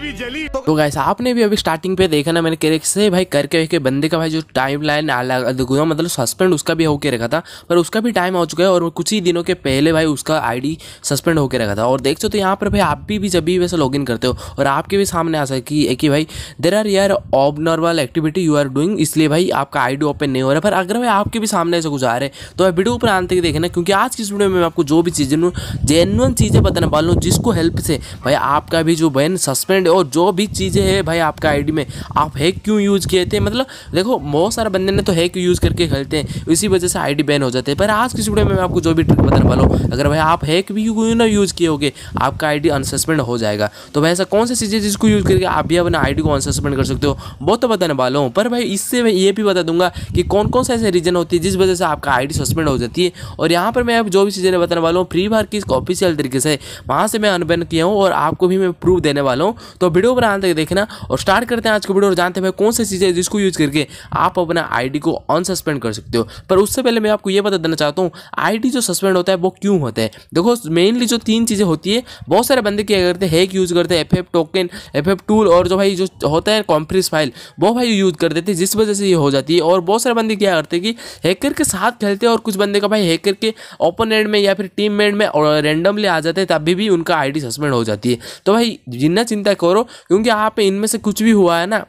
बीवी जली तो गाइस आपने भी अभी स्टार्टिंग पे देखा ना मैंने कैरेक्ट से भाई करके के बंदे का भाई जो टाइम लाइन अलग मतलब सस्पेंड उसका भी होके रखा था पर उसका भी टाइम हो चुका है और कुछ ही दिनों के पहले भाई उसका आईडी सस्पेंड होके रखा था और देख सो तो यहाँ पर भाई आप भी, भी जब भी वैसे लॉग करते हो और आपके भी सामने आ सकती है कि भाई देर आर यार abnormal activity you are doing इसलिए भाई आपका आई ओपन नहीं हो रहा पर अगर भाई आपके भी सामने ऐसे गुजार है तो भाई वीडियो ऊपर आने तक देखना क्योंकि आज की वीडियो में आपको जो भी चीज़ें जेनुअन चीज़ें बताने वाला हूँ जिसको हेल्प से भाई आपका भी जो बहन सस्पेंड बंदे और जो भी चीज़ें है भाई आपका आईडी में आप हैक क्यों यूज़ किए थे मतलब देखो बहुत सारे बंदे ने तो हैक यूज़ करके खेलते हैं इसी वजह से आईडी बैन हो जाते हैं पर आज की वीडियो में मैं आपको जो भी ट्रिक बताने वाला हूँ अगर भाई आप हैक भी क्यों ना यूज़ किए होगे आपका आईडी अनसस्पेंड हो जाएगा तो भाई ऐसा कौन सी चीज़ें जिसको यूज़ करके आप भी अपना आई को अनसस्पेंड कर सकते हो बहुत तो बताने वाला हूँ पर भाई इससे मैं ये भी बता दूंगा कि कौन कौन सा ऐसे रीज़न होती है जिस वजह से आपका आई सस्पेंड हो जाती है और यहाँ पर मैं आप जो भी चीज़ें बताने वाला हूँ फ्री फायर की ऑफिशियल तरीके से वहाँ से मैं अनबैन किया हूँ और आपको भी मैं प्रूफ देने वाला हूँ तो वीडियो बना तक देखना और स्टार्ट करते हैं आज के वीडियो और जानते हैं कौन सी चीज़ें जिसको यूज़ करके आप अपना आईडी को अनसस्पेंड कर सकते हो पर उससे पहले मैं आपको यह बता देना चाहता हूँ आईडी जो सस्पेंड होता है वो क्यों होता है देखो मेनली जो तीन चीज़ें होती है बहुत सारे बंदे क्या करते हैं हैक यूज़ करते हैं एफ टोकन एफ टूल और जो भाई जो होता है कॉम्प्रेस फाइल वो भाई यूज़ कर देते हैं जिस वजह से ये हो जाती है और बहुत सारे बंदे क्या करते हैं कि हैकर के साथ खेलते हैं और कुछ बंदे का भाई हैकर के ओपोनेंट में या फिर टीम में और रेंडमली आ जाते हैं तभी भी उनका आईडी सस्पेंड हो जाती है तो भाई जितना चिंता करो क्योंकि आप इनमें से कुछ भी हुआ है ना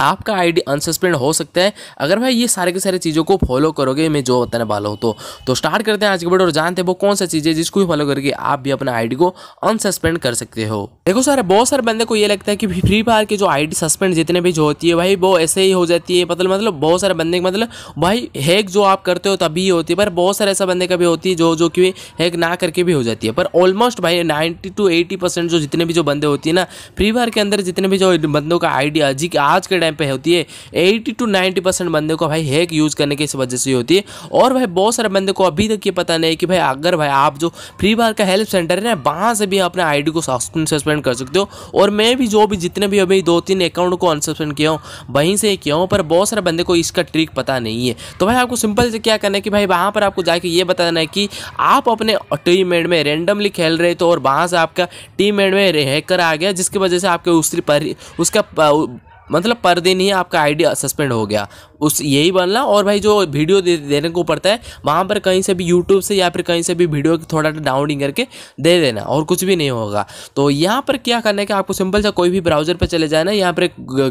आपका आईडी अनसस्पेंड हो सकता है अगर भाई ये सारे के सारे चीज़ों को फॉलो करोगे मैं जो बताने वाला हूँ तो तो स्टार्ट करते हैं आज के वीडियो और जानते हैं वो कौन सा चीज़ है जिसको फॉलो करके आप भी अपना आईडी को अनसस्पेंड कर सकते हो देखो सर बहुत सारे बंदे को ये लगता है कि फ्री फायर की जो आई सस्पेंड जितने भी जो होती है भाई वो ऐसे ही हो जाती है मतलब मतलब बहुत सारे बंदे मतलब भाई हैक जो आप करते हो तभी होती है पर बहुत सारे ऐसा बंदे का भी होती है जो जो कि हैक ना करके भी हो जाती है पर ऑलमोस्ट भाई नाइन्टी टू एटी परसेंट जो जितने भी जो बंदे होती है ना फ्री फायर के अंदर जितने भी जो बंदों का आई डी आज के टाइम पे होती है एट्टी टू नाइन्टी परसेंट बंदे को भाई हैक यूज़ करने की वजह से होती है और भाई बहुत सारे बंदे को अभी तक ये पता नहीं है कि भाई अगर भाई आप जो फ्री फायर का हेल्प सेंटर है ना वहाँ से भी अपने आई को सस्पेंड कर सकते हो और मैं भी जो भी जितने भी अभी दो तीन अकाउंट को अनसस्पेंड किया हूँ वहीं से ही किया हूँ पर बहुत सारे बंदे को इसका ट्रिक पता नहीं है तो भाई आपको सिंपल से क्या करना है कि भाई वहाँ पर आपको जाके ये बताना है कि आप अपने टीम में रेंडमली खेल रहे तो और वहाँ से आपका टीम में हैकर आ गया जिसकी वजह से आपके उसकी उसका मतलब पर दिन ही आपका आईडी सस्पेंड हो गया उस यही बनना और भाई जो वीडियो दे, देने को पड़ता है वहाँ पर कहीं से भी यूट्यूब से या फिर कहीं से भी वीडियो थोड़ा डाउनलोडिंग करके दे देना और कुछ भी नहीं होगा तो यहाँ पर क्या करना है कि आपको सिंपल सा कोई भी ब्राउजर पर चले जाना है यहाँ पर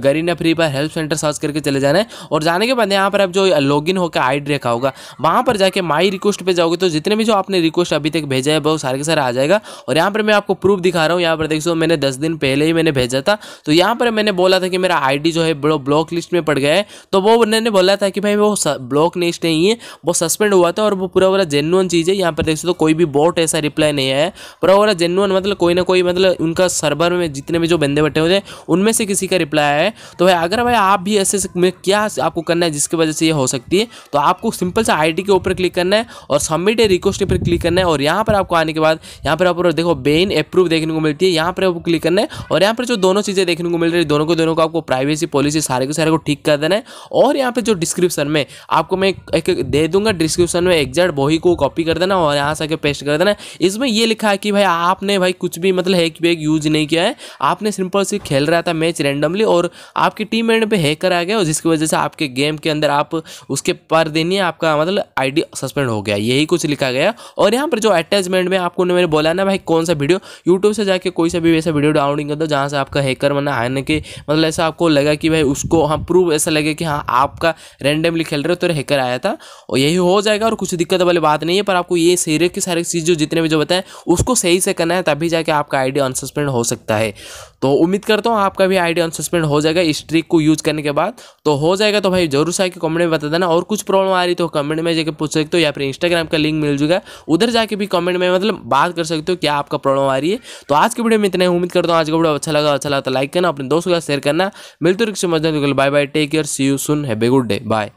गरीना फ्री पर हेल्प सेंटर सर्च करके चले जाना है और जाने के बाद यहाँ पर आप जो लॉग इन होकर आई डी रखा होगा वहाँ पर जाके माई रिक्वेस्ट पर जाओगे तो जितने भी जो आपने रिक्वेस्ट अभी तक भेजा है वो सारे के सारे आ जाएगा और यहाँ पर मैं आपको प्रूफ दिखा रहा हूँ यहाँ पर देख सो मैंने दस दिन पहले ही मैंने भेजा था तो यहाँ पर मैंने बोला था कि मेरा आई जो है ब्लॉक लिस्ट में पड़ गया है तो वो मैंने ने बोला था कि भाई वो ब्लॉक नेक्स्ट नहीं है वो सस्पेंड हुआ था और वो पूरा वाला जेनुअन चीज़ है यहाँ पर देख सकते हो कोई भी बोट ऐसा रिप्लाई नहीं आया पूरा वाला जेनुअन मतलब कोई ना कोई मतलब उनका सर्वर में जितने भी जो बंदे बैठे हुए थे उनमें से किसी का रिप्लाई आया तो भाई अगर भाई आप भी ऐसे में क्या आपको करना है जिसकी वजह से ये हो सकती है तो आपको सिंपल सा आई के ऊपर क्लिक करना है और सबमिट या रिक्वेस्ट पर क्लिक करना है और यहाँ पर आपको आने के बाद यहाँ पर आप देखो बेन अप्रूव देखने को मिलती है यहाँ पर आपको क्लिक करना है और यहाँ पर जो दोनों चीज़ें देखने को मिल रही है दोनों को दोनों को आपको प्राइवेसी पॉलिसी सारे को सारे को ठीक कर देना है और यहाँ यहाँ पे जो डिस्क्रिप्शन में आपको मैं एक दे दूंगा डिस्क्रिप्शन में एग्जैक्ट वही को कॉपी कर देना और यहाँ से आके पेस्ट कर देना इसमें ये लिखा है कि भाई आपने भाई कुछ भी मतलब हैक वेक यूज नहीं किया है आपने सिंपल से खेल रहा था मैच रेंडमली और आपकी टीम एंड पे हैकर आ गया और जिसकी वजह से आपके गेम के अंदर आप उसके पर दिन ही आपका मतलब आईडी सस्पेंड हो गया यही कुछ लिखा गया और यहाँ पर जो अटैचमेंट में आपको मैंने बोला ना भाई कौन सा वीडियो यूट्यूब से जाके कोई सा भी वैसा वीडियो डाउनलोडिंग कर दो जहाँ से आपका हैकर मना आने के मतलब ऐसा आपको लगा कि भाई उसको हाँ प्रूफ ऐसा लगे कि हाँ आप आपका रैंडमली खेल रहे हो तो हैकर आया था और यही हो जाएगा और कुछ दिक्कत वाली बात नहीं है पर आपको ये सारे की सारी चीज़ जो जितने भी जो बताएं उसको सही से करना है तभी जाके आपका आईडी अनसस्पेंड हो सकता है तो उम्मीद करता हूँ आपका भी आईडी अनसस्पेंड हो जाएगा इस ट्रिक को यूज़ करने के बाद तो हो जाएगा तो भाई जरूर सा कमेंट में बता देना और कुछ प्रॉब्लम आ रही तो कमेंट में जाकर पूछ सकते हो या फिर इंस्टाग्राम का लिंक मिल जाएगा उधर जाके भी कमेंट में मतलब बात कर सकते हो क्या आपका प्रॉब्लम आ रही है तो आज के वीडियो में इतना ही उम्मीद करता हूँ आज का वीडियो अच्छा लगा अच्छा लगा तो लाइक करना अपने दोस्तों का शेयर करना मिलते रखिए bye bye take care see you सुन है good day. Bye.